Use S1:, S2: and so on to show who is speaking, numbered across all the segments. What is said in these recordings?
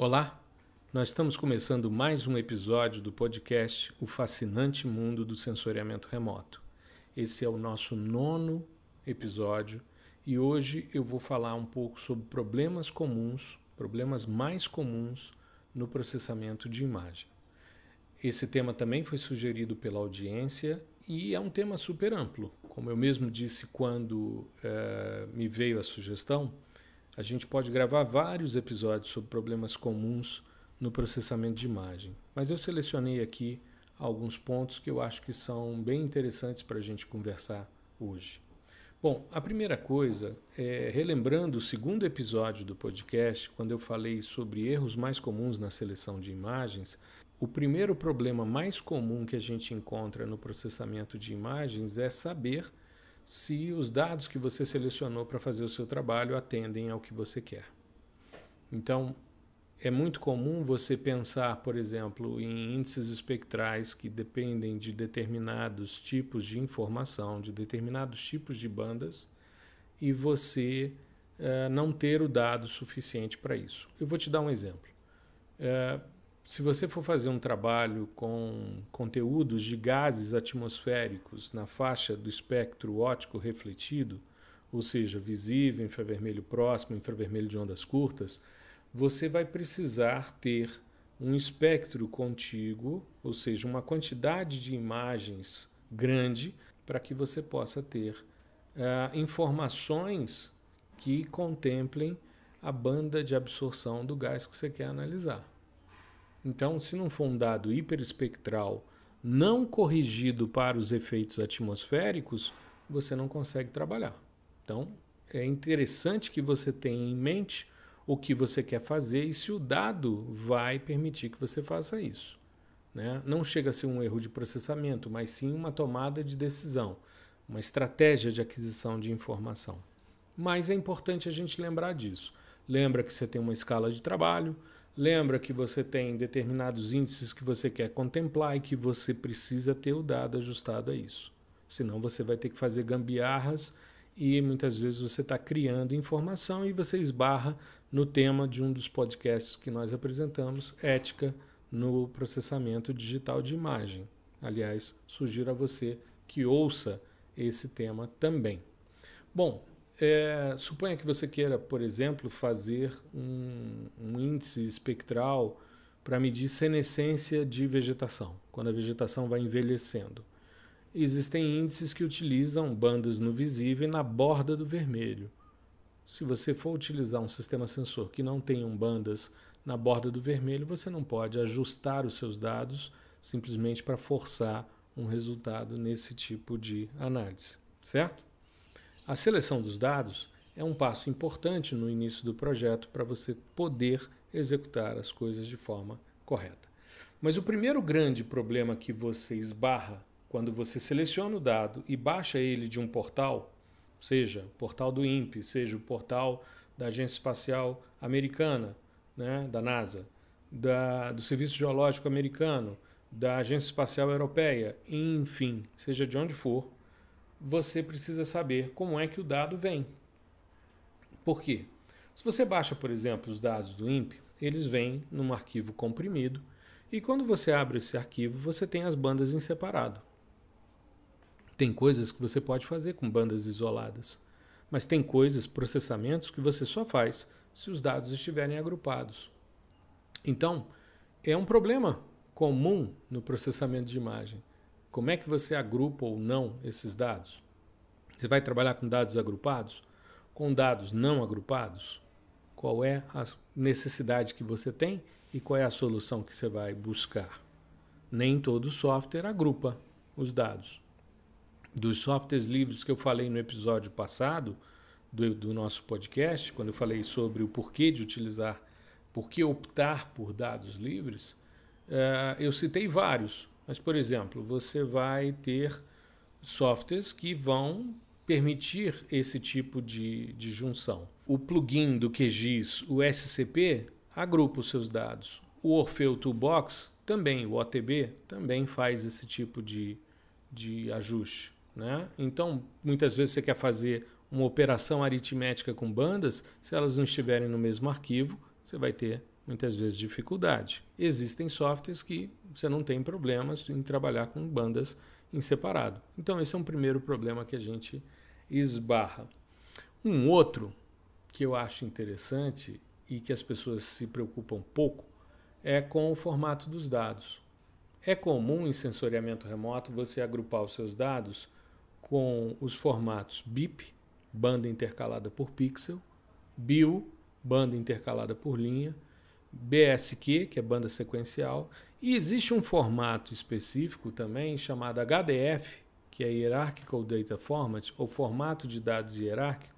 S1: Olá, nós estamos começando mais um episódio do podcast O Fascinante Mundo do Sensoriamento Remoto. Esse é o nosso nono episódio e hoje eu vou falar um pouco sobre problemas comuns, problemas mais comuns no processamento de imagem. Esse tema também foi sugerido pela audiência e é um tema super amplo. Como eu mesmo disse quando uh, me veio a sugestão, a gente pode gravar vários episódios sobre problemas comuns no processamento de imagem, mas eu selecionei aqui alguns pontos que eu acho que são bem interessantes para a gente conversar hoje. Bom, a primeira coisa é relembrando o segundo episódio do podcast, quando eu falei sobre erros mais comuns na seleção de imagens. O primeiro problema mais comum que a gente encontra no processamento de imagens é saber se os dados que você selecionou para fazer o seu trabalho atendem ao que você quer. Então, é muito comum você pensar, por exemplo, em índices espectrais que dependem de determinados tipos de informação, de determinados tipos de bandas, e você uh, não ter o dado suficiente para isso. Eu vou te dar um exemplo. Uh, se você for fazer um trabalho com conteúdos de gases atmosféricos na faixa do espectro óptico refletido, ou seja, visível, infravermelho próximo, infravermelho de ondas curtas, você vai precisar ter um espectro contíguo, ou seja, uma quantidade de imagens grande para que você possa ter uh, informações que contemplem a banda de absorção do gás que você quer analisar. Então, se não for um dado hiperespectral não corrigido para os efeitos atmosféricos, você não consegue trabalhar. Então, é interessante que você tenha em mente o que você quer fazer e se o dado vai permitir que você faça isso. Né? Não chega a ser um erro de processamento, mas sim uma tomada de decisão, uma estratégia de aquisição de informação. Mas é importante a gente lembrar disso. Lembra que você tem uma escala de trabalho, Lembra que você tem determinados índices que você quer contemplar e que você precisa ter o dado ajustado a isso. Senão você vai ter que fazer gambiarras e muitas vezes você está criando informação e você esbarra no tema de um dos podcasts que nós apresentamos, ética no processamento digital de imagem. Aliás, sugiro a você que ouça esse tema também. Bom, é, suponha que você queira, por exemplo, fazer um, um índice espectral para medir senescência de vegetação, quando a vegetação vai envelhecendo. Existem índices que utilizam bandas no visível e na borda do vermelho. Se você for utilizar um sistema sensor que não tenha bandas na borda do vermelho, você não pode ajustar os seus dados simplesmente para forçar um resultado nesse tipo de análise, certo? A seleção dos dados é um passo importante no início do projeto para você poder executar as coisas de forma correta. Mas o primeiro grande problema que você esbarra quando você seleciona o dado e baixa ele de um portal, seja o portal do INPE, seja o portal da Agência Espacial Americana, né, da NASA, da, do Serviço Geológico Americano, da Agência Espacial Europeia, enfim, seja de onde for, você precisa saber como é que o dado vem. Por quê? Se você baixa, por exemplo, os dados do INPE, eles vêm num arquivo comprimido e quando você abre esse arquivo, você tem as bandas em separado. Tem coisas que você pode fazer com bandas isoladas, mas tem coisas, processamentos que você só faz se os dados estiverem agrupados. Então, é um problema comum no processamento de imagem. Como é que você agrupa ou não esses dados? Você vai trabalhar com dados agrupados? Com dados não agrupados? Qual é a necessidade que você tem e qual é a solução que você vai buscar? Nem todo software agrupa os dados. Dos softwares livres que eu falei no episódio passado do, do nosso podcast, quando eu falei sobre o porquê de utilizar, por que optar por dados livres, uh, eu citei vários mas, por exemplo, você vai ter softwares que vão permitir esse tipo de, de junção. O plugin do QGIS, o SCP, agrupa os seus dados. O Orfeu Toolbox também, o OTB, também faz esse tipo de, de ajuste. Né? Então, muitas vezes você quer fazer uma operação aritmética com bandas, se elas não estiverem no mesmo arquivo, você vai ter muitas vezes dificuldade. Existem softwares que você não tem problemas em trabalhar com bandas em separado. Então esse é um primeiro problema que a gente esbarra. Um outro que eu acho interessante e que as pessoas se preocupam pouco é com o formato dos dados. É comum em sensoriamento remoto você agrupar os seus dados com os formatos BIP, banda intercalada por pixel, BIL, banda intercalada por linha, BSQ, que é banda sequencial, e existe um formato específico também chamado HDF, que é Hierarchical Data Format, ou formato de dados hierárquico,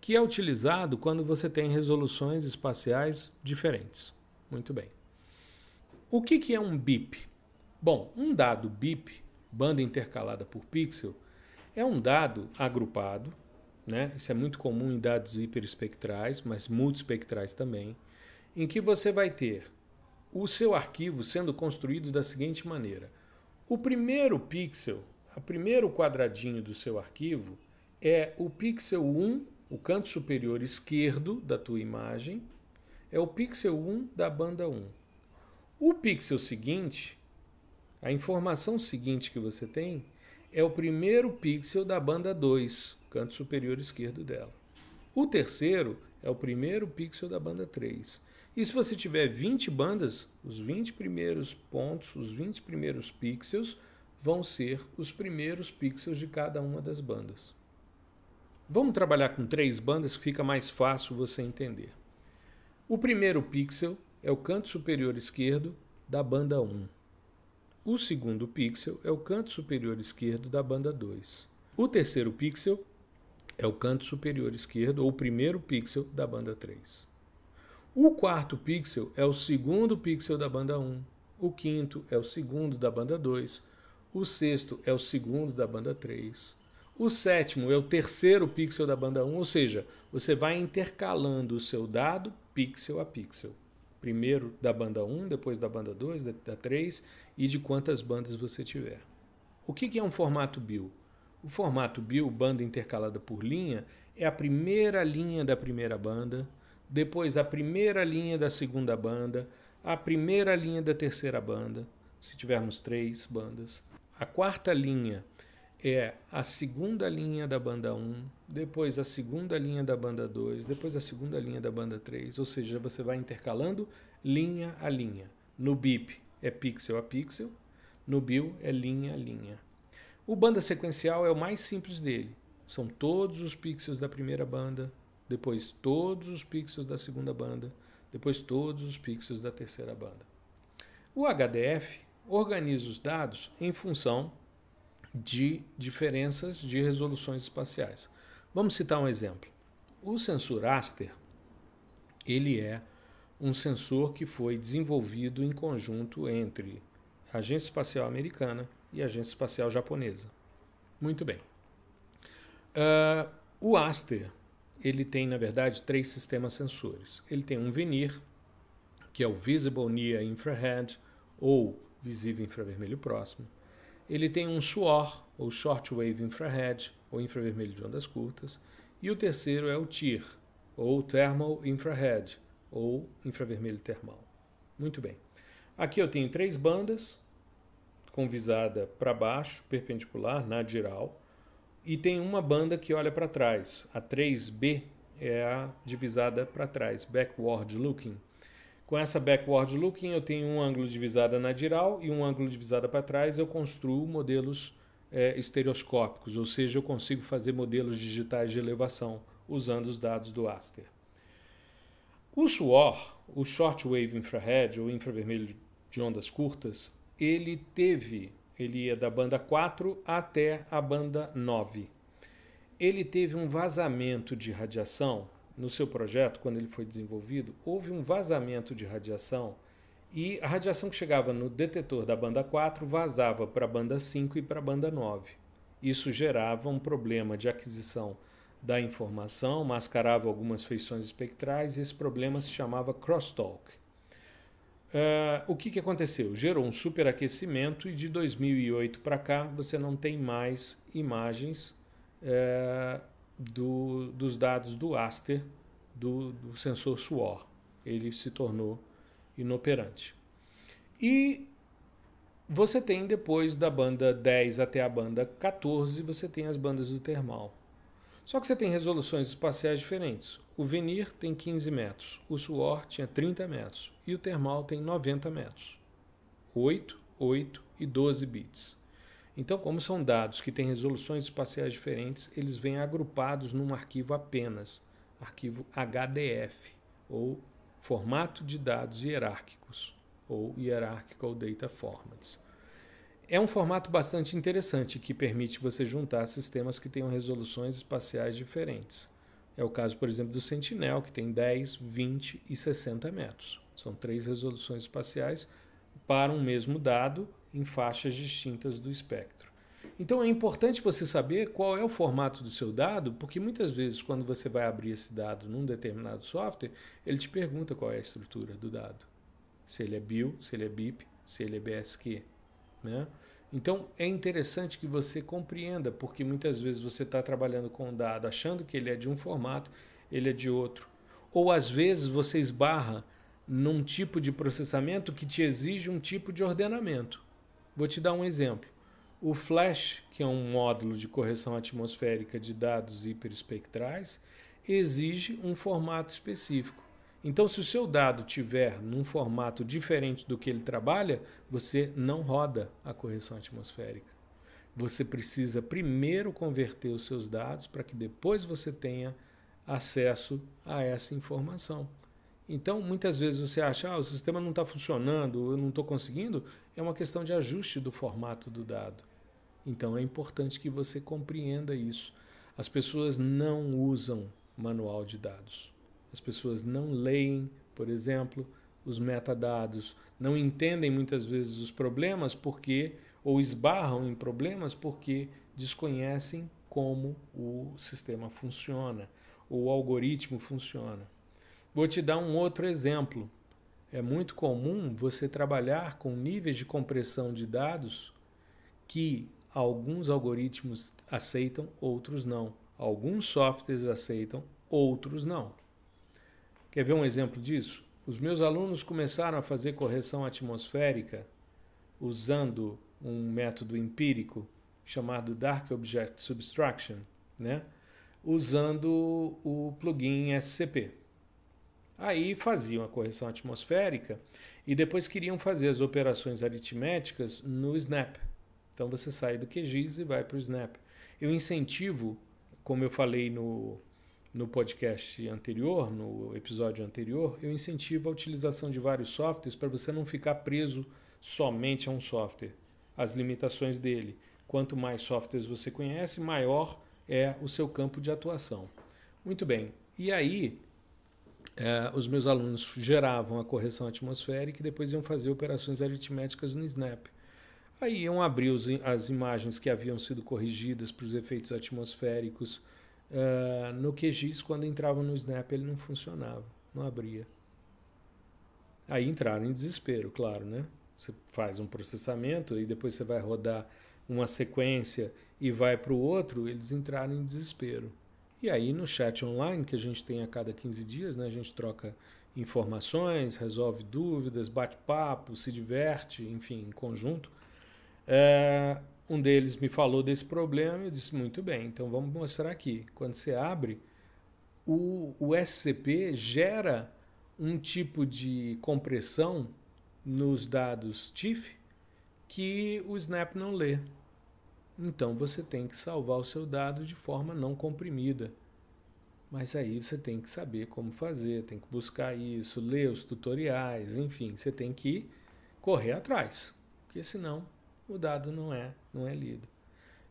S1: que é utilizado quando você tem resoluções espaciais diferentes. Muito bem. O que, que é um BIP? Bom, um dado BIP, banda intercalada por pixel, é um dado agrupado, né? isso é muito comum em dados hiperespectrais, mas multispectrais também, em que você vai ter o seu arquivo sendo construído da seguinte maneira. O primeiro pixel, o primeiro quadradinho do seu arquivo é o pixel 1, o canto superior esquerdo da tua imagem, é o pixel 1 da banda 1. O pixel seguinte, a informação seguinte que você tem, é o primeiro pixel da banda 2, canto superior esquerdo dela. O terceiro é o primeiro pixel da banda 3. E se você tiver 20 bandas, os 20 primeiros pontos, os 20 primeiros pixels vão ser os primeiros pixels de cada uma das bandas. Vamos trabalhar com três bandas que fica mais fácil você entender. O primeiro pixel é o canto superior esquerdo da banda 1. O segundo pixel é o canto superior esquerdo da banda 2. O terceiro pixel é o canto superior esquerdo ou primeiro pixel da banda 3. O quarto pixel é o segundo pixel da banda 1, o quinto é o segundo da banda 2, o sexto é o segundo da banda 3, o sétimo é o terceiro pixel da banda 1, ou seja, você vai intercalando o seu dado pixel a pixel. Primeiro da banda 1, depois da banda 2, da 3 e de quantas bandas você tiver. O que é um formato BIL? O formato BIL, banda intercalada por linha, é a primeira linha da primeira banda, depois a primeira linha da segunda banda, a primeira linha da terceira banda, se tivermos três bandas. A quarta linha é a segunda linha da banda 1, depois a segunda linha da banda 2, depois a segunda linha da banda 3, ou seja, você vai intercalando linha a linha. No bip é pixel a pixel, no bill é linha a linha. O banda sequencial é o mais simples dele. São todos os pixels da primeira banda, depois todos os pixels da segunda banda, depois todos os pixels da terceira banda. O HDF organiza os dados em função de diferenças de resoluções espaciais. Vamos citar um exemplo. O sensor Aster, ele é um sensor que foi desenvolvido em conjunto entre a Agência Espacial Americana e a Agência Espacial Japonesa. Muito bem. Uh, o Aster ele tem, na verdade, três sistemas sensores. Ele tem um VNIR, que é o Visible Near Infrared, ou visível infravermelho próximo. Ele tem um SWOR, ou Short Wave Infrared, ou infravermelho de ondas curtas. E o terceiro é o TIR, ou Thermal Infrared, ou infravermelho termal. Muito bem. Aqui eu tenho três bandas, com visada para baixo, perpendicular, na geral e tem uma banda que olha para trás. A 3B é a divisada para trás, backward looking. Com essa backward looking, eu tenho um ângulo divisada na diral e um ângulo divisada para trás. Eu construo modelos é, estereoscópicos, ou seja, eu consigo fazer modelos digitais de elevação usando os dados do Aster. O SWOR, o Shortwave Infrared ou infravermelho de ondas curtas, ele teve ele ia da banda 4 até a banda 9. Ele teve um vazamento de radiação no seu projeto, quando ele foi desenvolvido, houve um vazamento de radiação e a radiação que chegava no detetor da banda 4 vazava para a banda 5 e para a banda 9. Isso gerava um problema de aquisição da informação, mascarava algumas feições espectrais e esse problema se chamava crosstalk. Uh, o que, que aconteceu? Gerou um superaquecimento e de 2008 para cá você não tem mais imagens uh, do, dos dados do Aster, do, do, sensor suor. Ele se tornou inoperante. E você tem depois da banda 10 até a banda 14, você tem as bandas do termal. Só que você tem resoluções espaciais diferentes. O Venir tem 15 metros, o Suor tinha 30 metros e o Termal tem 90 metros. 8, 8 e 12 bits. Então, como são dados que têm resoluções espaciais diferentes, eles vêm agrupados num arquivo apenas, arquivo HDF, ou Formato de Dados Hierárquicos, ou Hierarchical Data Formats. É um formato bastante interessante que permite você juntar sistemas que tenham resoluções espaciais diferentes. É o caso, por exemplo, do Sentinel, que tem 10, 20 e 60 metros. São três resoluções espaciais para um mesmo dado em faixas distintas do espectro. Então é importante você saber qual é o formato do seu dado, porque muitas vezes quando você vai abrir esse dado num determinado software, ele te pergunta qual é a estrutura do dado. Se ele é BIL, se ele é BIP, se ele é BSQ. Né? Então é interessante que você compreenda, porque muitas vezes você está trabalhando com um dado achando que ele é de um formato, ele é de outro. Ou às vezes você esbarra num tipo de processamento que te exige um tipo de ordenamento. Vou te dar um exemplo. O Flash, que é um módulo de correção atmosférica de dados hiperespectrais, exige um formato específico. Então, se o seu dado tiver num formato diferente do que ele trabalha, você não roda a correção atmosférica. Você precisa primeiro converter os seus dados para que depois você tenha acesso a essa informação. Então, muitas vezes você acha, ah, o sistema não está funcionando, eu não estou conseguindo. É uma questão de ajuste do formato do dado. Então, é importante que você compreenda isso. As pessoas não usam manual de dados. As pessoas não leem, por exemplo, os metadados, não entendem muitas vezes os problemas porque ou esbarram em problemas porque desconhecem como o sistema funciona, ou o algoritmo funciona. Vou te dar um outro exemplo. É muito comum você trabalhar com níveis de compressão de dados que alguns algoritmos aceitam, outros não. Alguns softwares aceitam, outros não. Quer ver um exemplo disso? Os meus alunos começaram a fazer correção atmosférica usando um método empírico chamado Dark Object Subtraction, né? usando o plugin SCP. Aí faziam a correção atmosférica e depois queriam fazer as operações aritméticas no Snap. Então você sai do QGIS e vai para o Snap. Eu incentivo, como eu falei no, no podcast anterior, no episódio anterior, eu incentivo a utilização de vários softwares para você não ficar preso somente a um software, as limitações dele. Quanto mais softwares você conhece, maior é o seu campo de atuação. Muito bem, e aí é, os meus alunos geravam a correção atmosférica e depois iam fazer operações aritméticas no Snap. Aí iam abrir os, as imagens que haviam sido corrigidas para os efeitos atmosféricos Uh, no QGIS, quando entrava no Snap, ele não funcionava, não abria. Aí entraram em desespero, claro, né? Você faz um processamento e depois você vai rodar uma sequência e vai para o outro, eles entraram em desespero. E aí no chat online, que a gente tem a cada 15 dias, né? A gente troca informações, resolve dúvidas, bate papo, se diverte, enfim, em conjunto. É, um deles me falou desse problema, eu disse muito bem, então vamos mostrar aqui. Quando você abre, o, o SCP gera um tipo de compressão nos dados TIFF que o Snap não lê. Então você tem que salvar o seu dado de forma não comprimida. Mas aí você tem que saber como fazer, tem que buscar isso, ler os tutoriais, enfim, você tem que correr atrás, porque senão o dado não é, não é lido.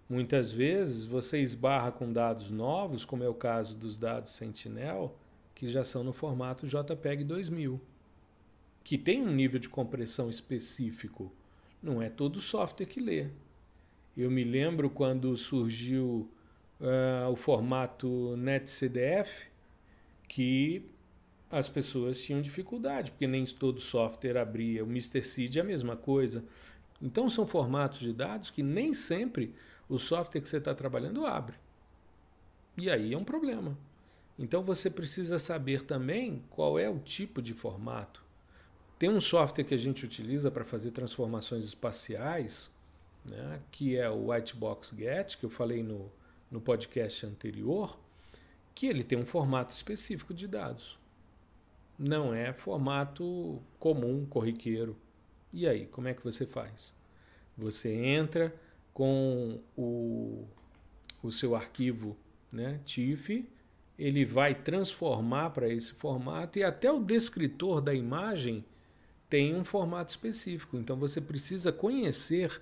S1: Muitas vezes você esbarra com dados novos, como é o caso dos dados Sentinel, que já são no formato JPEG 2000, que tem um nível de compressão específico. Não é todo o software que lê. Eu me lembro quando surgiu uh, o formato NetCDF, que as pessoas tinham dificuldade, porque nem todo software abria. O Mr. Seed é a mesma coisa. Então são formatos de dados que nem sempre o software que você está trabalhando abre. E aí é um problema. Então você precisa saber também qual é o tipo de formato. Tem um software que a gente utiliza para fazer transformações espaciais, né, que é o Whitebox Get, que eu falei no, no podcast anterior, que ele tem um formato específico de dados. Não é formato comum, corriqueiro. E aí, como é que você faz? Você entra com o, o seu arquivo né, TIFF, ele vai transformar para esse formato e até o descritor da imagem tem um formato específico. Então você precisa conhecer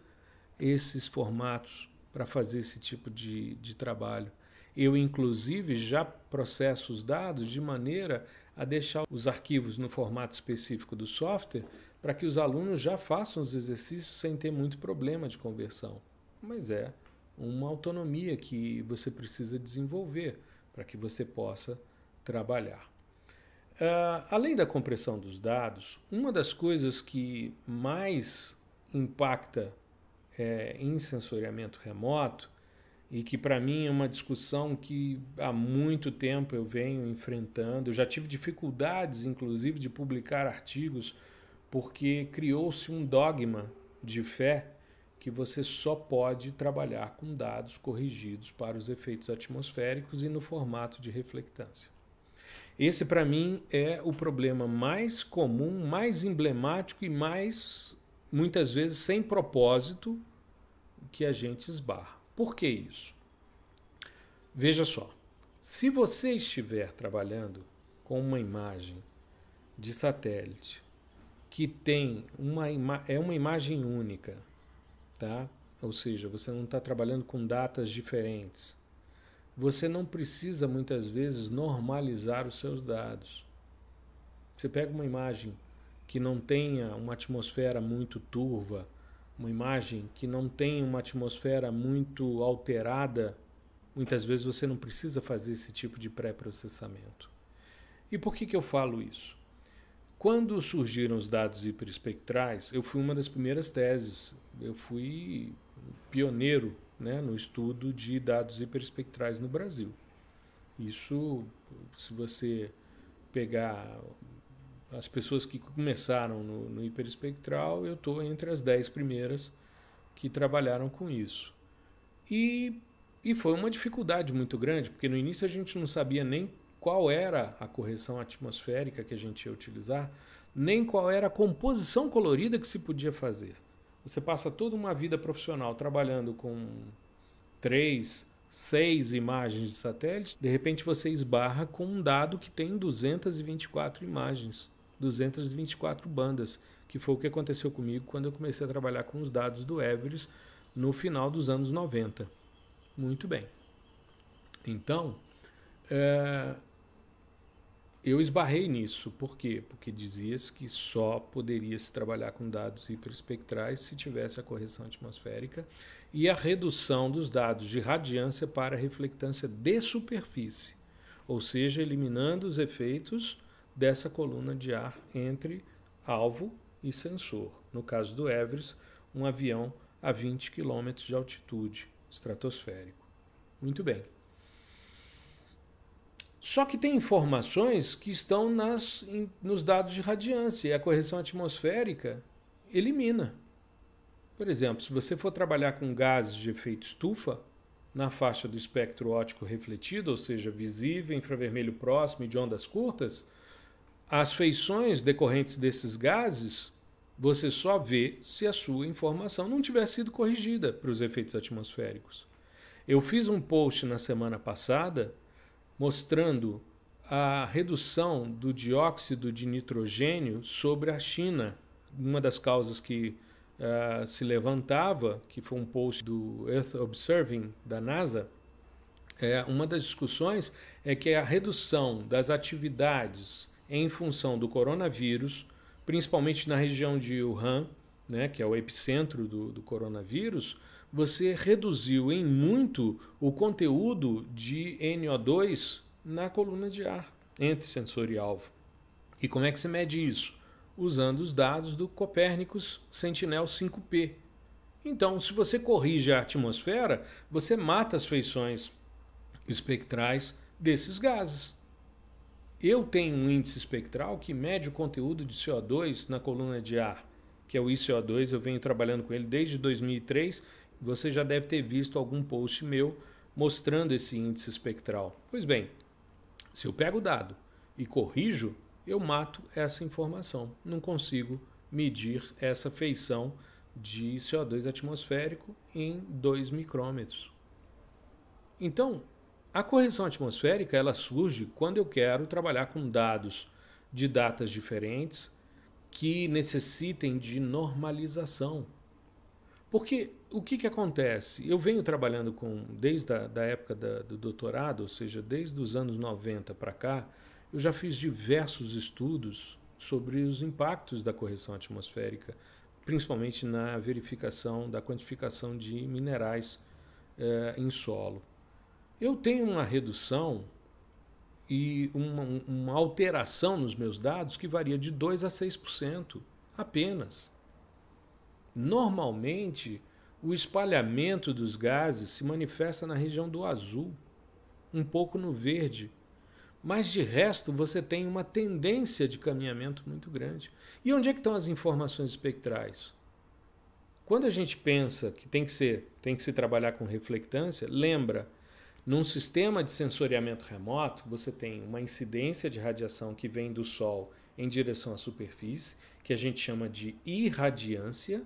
S1: esses formatos para fazer esse tipo de, de trabalho. Eu, inclusive, já processo os dados de maneira a deixar os arquivos no formato específico do software para que os alunos já façam os exercícios sem ter muito problema de conversão. Mas é uma autonomia que você precisa desenvolver para que você possa trabalhar. Uh, além da compressão dos dados, uma das coisas que mais impacta é, em sensoriamento remoto e que para mim é uma discussão que há muito tempo eu venho enfrentando. Eu já tive dificuldades, inclusive, de publicar artigos porque criou-se um dogma de fé que você só pode trabalhar com dados corrigidos para os efeitos atmosféricos e no formato de reflectância. Esse, para mim, é o problema mais comum, mais emblemático e mais, muitas vezes, sem propósito que a gente esbarra. Por que isso? Veja só, se você estiver trabalhando com uma imagem de satélite que tem uma é uma imagem única, tá? Ou seja, você não está trabalhando com datas diferentes. Você não precisa muitas vezes normalizar os seus dados. Você pega uma imagem que não tenha uma atmosfera muito turva, uma imagem que não tenha uma atmosfera muito alterada, muitas vezes você não precisa fazer esse tipo de pré-processamento. E por que, que eu falo isso? Quando surgiram os dados hiperespectrais, eu fui uma das primeiras teses, eu fui pioneiro né, no estudo de dados hiperespectrais no Brasil. Isso, se você pegar as pessoas que começaram no, no hiperespectral, eu estou entre as dez primeiras que trabalharam com isso. E, e foi uma dificuldade muito grande, porque no início a gente não sabia nem qual era a correção atmosférica que a gente ia utilizar, nem qual era a composição colorida que se podia fazer. Você passa toda uma vida profissional trabalhando com três, seis imagens de satélite, de repente você esbarra com um dado que tem 224 imagens, 224 bandas, que foi o que aconteceu comigo quando eu comecei a trabalhar com os dados do Everest no final dos anos 90. Muito bem. Então, eh, eu esbarrei nisso. Por quê? Porque dizia-se que só poderia se trabalhar com dados hiperespectrais se tivesse a correção atmosférica e a redução dos dados de radiância para reflectância de superfície, ou seja, eliminando os efeitos dessa coluna de ar entre alvo e sensor. No caso do Everest, um avião a 20 km de altitude estratosférico. Muito bem. Só que tem informações que estão nas, em, nos dados de radiância e a correção atmosférica elimina. Por exemplo, se você for trabalhar com gases de efeito estufa, na faixa do espectro óptico refletido, ou seja, visível, infravermelho próximo e de ondas curtas, as feições decorrentes desses gases você só vê se a sua informação não tiver sido corrigida para os efeitos atmosféricos. Eu fiz um post na semana passada mostrando a redução do dióxido de nitrogênio sobre a China. Uma das causas que uh, se levantava, que foi um post do Earth Observing da NASA, é, uma das discussões é que a redução das atividades em função do coronavírus, principalmente na região de Wuhan, né, que é o epicentro do, do coronavírus, você reduziu em muito o conteúdo de NO2 na coluna de ar entre sensor e alvo. E como é que se mede isso? Usando os dados do Copernicus Sentinel 5P. Então, se você corrige a atmosfera, você mata as feições espectrais desses gases. Eu tenho um índice espectral que mede o conteúdo de CO2 na coluna de ar, que é o ICO2, eu venho trabalhando com ele desde 2003 você já deve ter visto algum post meu mostrando esse índice espectral. Pois bem, se eu pego o dado e corrijo, eu mato essa informação. Não consigo medir essa feição de CO2 atmosférico em 2 micrômetros. Então, a correção atmosférica ela surge quando eu quero trabalhar com dados de datas diferentes que necessitem de normalização. Porque o que, que acontece? Eu venho trabalhando com, desde a da época da, do doutorado, ou seja, desde os anos 90 para cá, eu já fiz diversos estudos sobre os impactos da correção atmosférica, principalmente na verificação da quantificação de minerais eh, em solo. Eu tenho uma redução e uma, uma alteração nos meus dados que varia de 2 a 6% apenas. Normalmente, o espalhamento dos gases se manifesta na região do azul, um pouco no verde, mas de resto você tem uma tendência de caminhamento muito grande. E onde é que estão as informações espectrais? Quando a gente pensa que tem que ser, tem que se trabalhar com reflectância, lembra, num sistema de sensoriamento remoto, você tem uma incidência de radiação que vem do sol em direção à superfície, que a gente chama de irradiância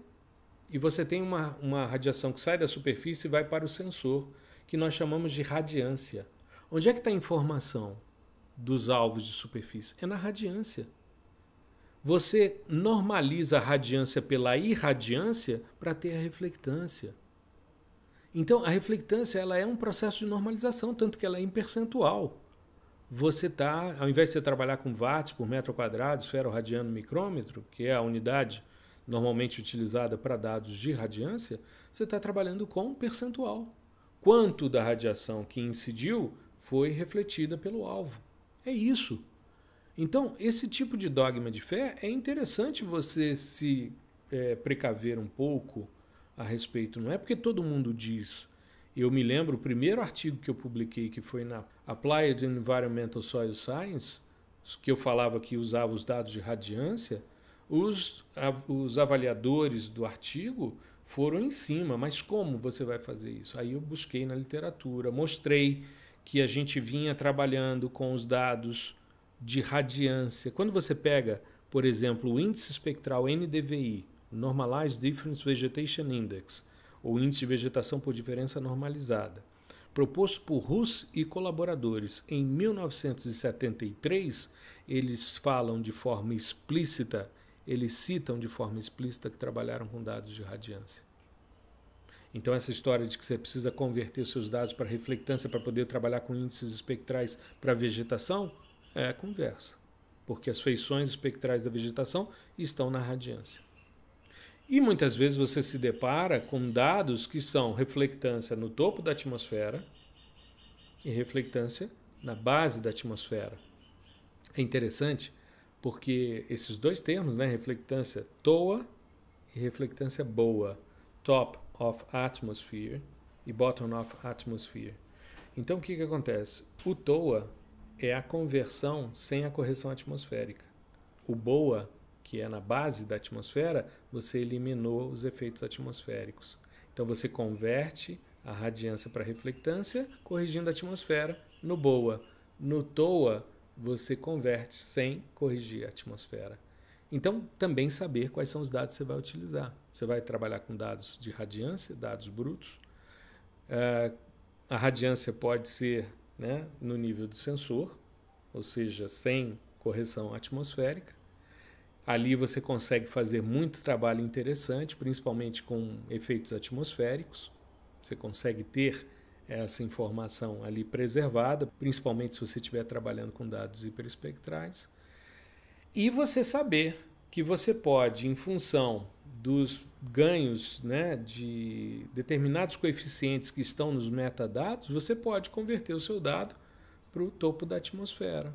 S1: e você tem uma, uma radiação que sai da superfície e vai para o sensor, que nós chamamos de radiância. Onde é que está a informação dos alvos de superfície? É na radiância. Você normaliza a radiância pela irradiância para ter a reflectância. Então, a reflectância ela é um processo de normalização, tanto que ela é em percentual. Você está, ao invés de você trabalhar com watts por metro quadrado, esfero radiano micrômetro, que é a unidade normalmente utilizada para dados de radiância, você está trabalhando com percentual. Quanto da radiação que incidiu foi refletida pelo alvo. É isso. Então, esse tipo de dogma de fé é interessante você se é, precaver um pouco a respeito. Não é porque todo mundo diz. Eu me lembro, o primeiro artigo que eu publiquei, que foi na Applied Environmental Soil Science, que eu falava que usava os dados de radiância, os, a, os avaliadores do artigo foram em cima, mas como você vai fazer isso? Aí eu busquei na literatura, mostrei que a gente vinha trabalhando com os dados de radiância. Quando você pega, por exemplo, o índice espectral NDVI, Normalized Difference Vegetation Index, ou índice de vegetação por diferença normalizada, proposto por Russ e colaboradores em 1973, eles falam de forma explícita eles citam de forma explícita que trabalharam com dados de radiância. Então, essa história de que você precisa converter seus dados para reflectância para poder trabalhar com índices espectrais para vegetação é conversa, porque as feições espectrais da vegetação estão na radiância. E muitas vezes você se depara com dados que são reflectância no topo da atmosfera e reflectância na base da atmosfera. É interessante porque esses dois termos, né, reflectância toa e reflectância boa, top of atmosphere e bottom of atmosphere. Então o que, que acontece? O toa é a conversão sem a correção atmosférica. O boa, que é na base da atmosfera, você eliminou os efeitos atmosféricos. Então você converte a radiância para reflectância, corrigindo a atmosfera no boa. No toa, você converte sem corrigir a atmosfera. Então, também saber quais são os dados que você vai utilizar. Você vai trabalhar com dados de radiância, dados brutos. Uh, a radiância pode ser né, no nível do sensor, ou seja, sem correção atmosférica. Ali você consegue fazer muito trabalho interessante, principalmente com efeitos atmosféricos. Você consegue ter essa informação ali preservada, principalmente se você estiver trabalhando com dados hiperespectrais. E você saber que você pode, em função dos ganhos né, de determinados coeficientes que estão nos metadados, você pode converter o seu dado para o topo da atmosfera,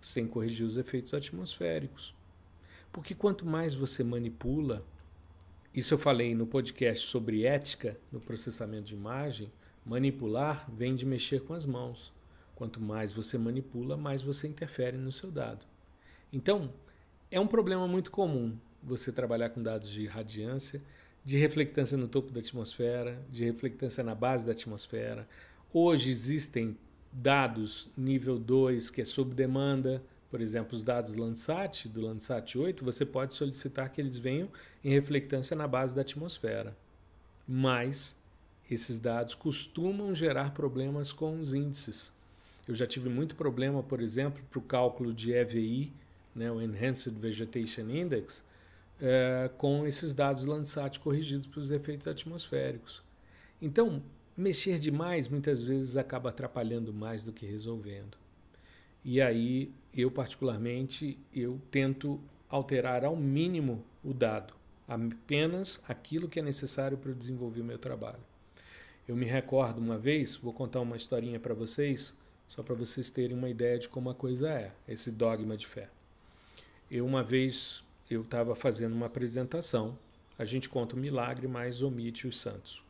S1: sem corrigir os efeitos atmosféricos. Porque quanto mais você manipula, isso eu falei no podcast sobre ética no processamento de imagem, Manipular vem de mexer com as mãos. Quanto mais você manipula, mais você interfere no seu dado. Então, é um problema muito comum você trabalhar com dados de radiância, de reflectância no topo da atmosfera, de reflectância na base da atmosfera. Hoje existem dados nível 2, que é sob demanda, por exemplo, os dados Landsat, do Landsat 8, você pode solicitar que eles venham em reflectância na base da atmosfera. Mas esses dados costumam gerar problemas com os índices. Eu já tive muito problema, por exemplo, para o cálculo de EVI, né, o Enhanced Vegetation Index, é, com esses dados Landsat corrigidos pelos efeitos atmosféricos. Então, mexer demais muitas vezes acaba atrapalhando mais do que resolvendo. E aí, eu particularmente, eu tento alterar ao mínimo o dado, apenas aquilo que é necessário para eu desenvolver o meu trabalho. Eu me recordo uma vez, vou contar uma historinha para vocês, só para vocês terem uma ideia de como a coisa é, esse dogma de fé. Eu uma vez eu estava fazendo uma apresentação. A gente conta o milagre, mas omite os santos.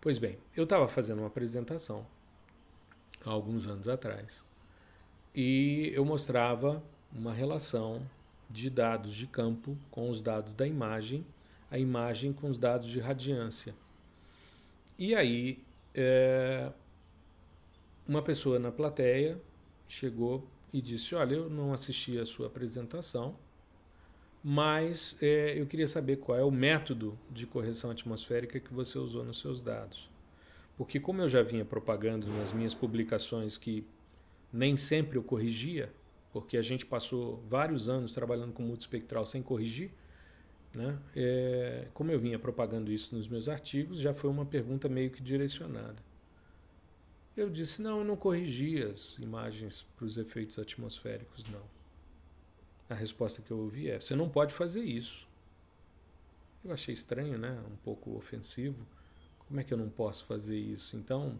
S1: Pois bem, eu estava fazendo uma apresentação há alguns anos atrás e eu mostrava uma relação de dados de campo com os dados da imagem, a imagem com os dados de radiância. E aí, é, uma pessoa na plateia chegou e disse: Olha, eu não assisti a sua apresentação, mas é, eu queria saber qual é o método de correção atmosférica que você usou nos seus dados. Porque, como eu já vinha propagando nas minhas publicações que nem sempre eu corrigia, porque a gente passou vários anos trabalhando com multispectral sem corrigir, né? É, como eu vinha propagando isso nos meus artigos, já foi uma pergunta meio que direcionada. Eu disse: não, eu não corrigi as imagens para os efeitos atmosféricos, não. A resposta que eu ouvi é: você não pode fazer isso. Eu achei estranho, né? Um pouco ofensivo. Como é que eu não posso fazer isso? Então,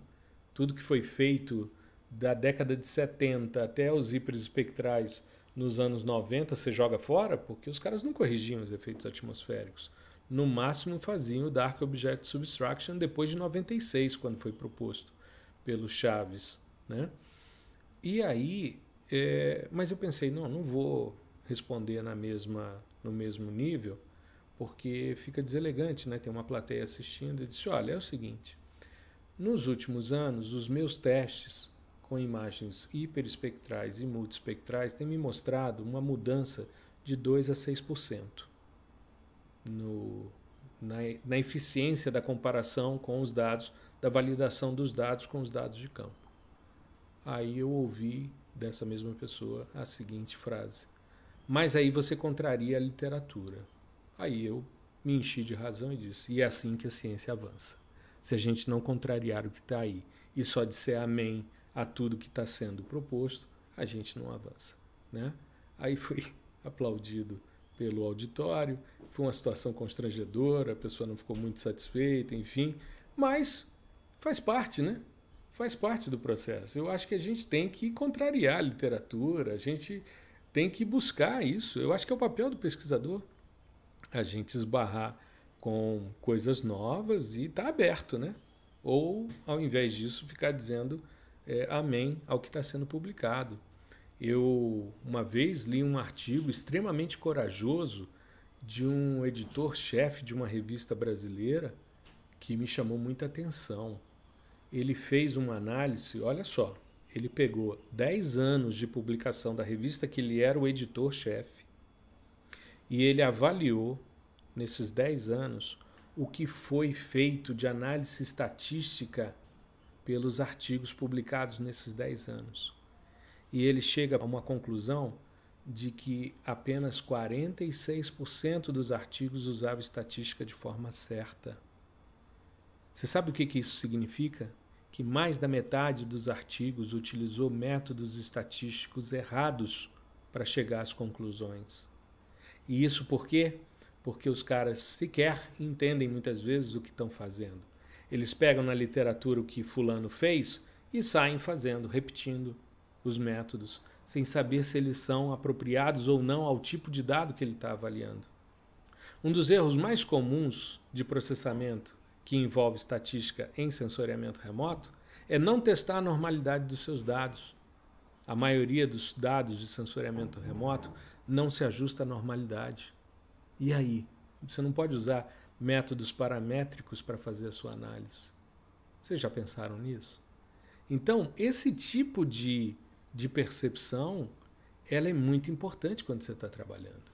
S1: tudo que foi feito da década de 70 até os hiperes espectrais nos anos 90 você joga fora, porque os caras não corrigiam os efeitos atmosféricos. No máximo faziam o Dark Object Subtraction depois de 96, quando foi proposto pelo Chaves. Né? E aí, é... mas eu pensei, não, não vou responder na mesma, no mesmo nível, porque fica deselegante, né? Tem uma plateia assistindo e disse, olha, é o seguinte, nos últimos anos, os meus testes com imagens hiperespectrais e multiespectrais tem me mostrado uma mudança de 2 a 6% no, na, na eficiência da comparação com os dados, da validação dos dados com os dados de campo. Aí eu ouvi dessa mesma pessoa a seguinte frase: Mas aí você contraria a literatura. Aí eu me enchi de razão e disse: E é assim que a ciência avança. Se a gente não contrariar o que está aí e só disser amém a tudo que está sendo proposto, a gente não avança. Né? Aí fui aplaudido pelo auditório, foi uma situação constrangedora, a pessoa não ficou muito satisfeita, enfim, mas faz parte, né? Faz parte do processo. Eu acho que a gente tem que contrariar a literatura, a gente tem que buscar isso. Eu acho que é o papel do pesquisador a gente esbarrar com coisas novas e estar tá aberto, né? Ou, ao invés disso, ficar dizendo é, amém ao que está sendo publicado. Eu uma vez li um artigo extremamente corajoso de um editor-chefe de uma revista brasileira que me chamou muita atenção. Ele fez uma análise, olha só, ele pegou 10 anos de publicação da revista que ele era o editor-chefe e ele avaliou nesses 10 anos o que foi feito de análise estatística pelos artigos publicados nesses 10 anos. E ele chega a uma conclusão de que apenas 46% dos artigos usavam estatística de forma certa. Você sabe o que, que isso significa? Que mais da metade dos artigos utilizou métodos estatísticos errados para chegar às conclusões. E isso por quê? Porque os caras sequer entendem muitas vezes o que estão fazendo eles pegam na literatura o que Fulano fez e saem fazendo, repetindo os métodos, sem saber se eles são apropriados ou não ao tipo de dado que ele está avaliando. Um dos erros mais comuns de processamento que envolve estatística em sensoriamento remoto é não testar a normalidade dos seus dados. A maioria dos dados de sensoriamento remoto não se ajusta à normalidade. E aí? Você não pode usar métodos paramétricos para fazer a sua análise. Vocês já pensaram nisso? Então, esse tipo de, de percepção ela é muito importante quando você está trabalhando.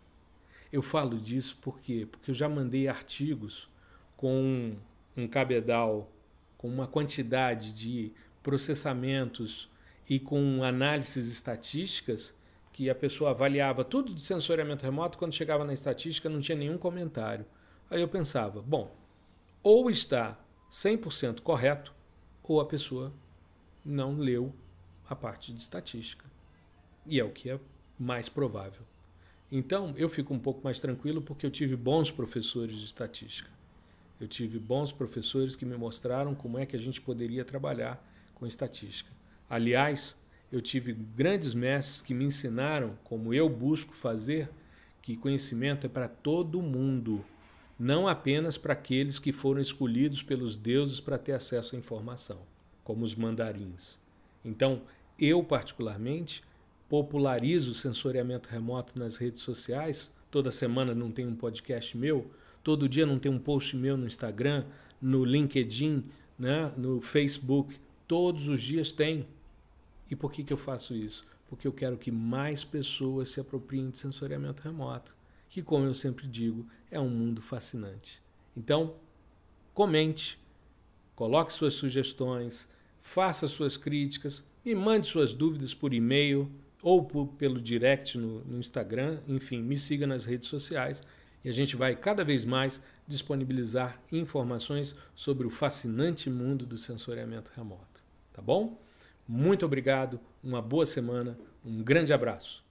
S1: Eu falo disso porque, porque eu já mandei artigos com um cabedal, com uma quantidade de processamentos e com análises estatísticas que a pessoa avaliava tudo de sensoriamento remoto, quando chegava na estatística não tinha nenhum comentário. Aí eu pensava, bom, ou está 100% correto, ou a pessoa não leu a parte de estatística. E é o que é mais provável. Então, eu fico um pouco mais tranquilo porque eu tive bons professores de estatística. Eu tive bons professores que me mostraram como é que a gente poderia trabalhar com estatística. Aliás, eu tive grandes mestres que me ensinaram como eu busco fazer que conhecimento é para todo mundo não apenas para aqueles que foram escolhidos pelos deuses para ter acesso à informação, como os mandarins. Então, eu, particularmente, popularizo o sensoriamento remoto nas redes sociais. Toda semana não tem um podcast meu, todo dia não tem um post meu no Instagram, no LinkedIn, né? no Facebook. Todos os dias tem. E por que, que eu faço isso? Porque eu quero que mais pessoas se apropriem de sensoriamento remoto que, como eu sempre digo, é um mundo fascinante. Então, comente, coloque suas sugestões, faça suas críticas, me mande suas dúvidas por e-mail ou por, pelo direct no, no Instagram, enfim, me siga nas redes sociais e a gente vai cada vez mais disponibilizar informações sobre o fascinante mundo do sensoriamento remoto. Tá bom? Muito obrigado, uma boa semana, um grande abraço.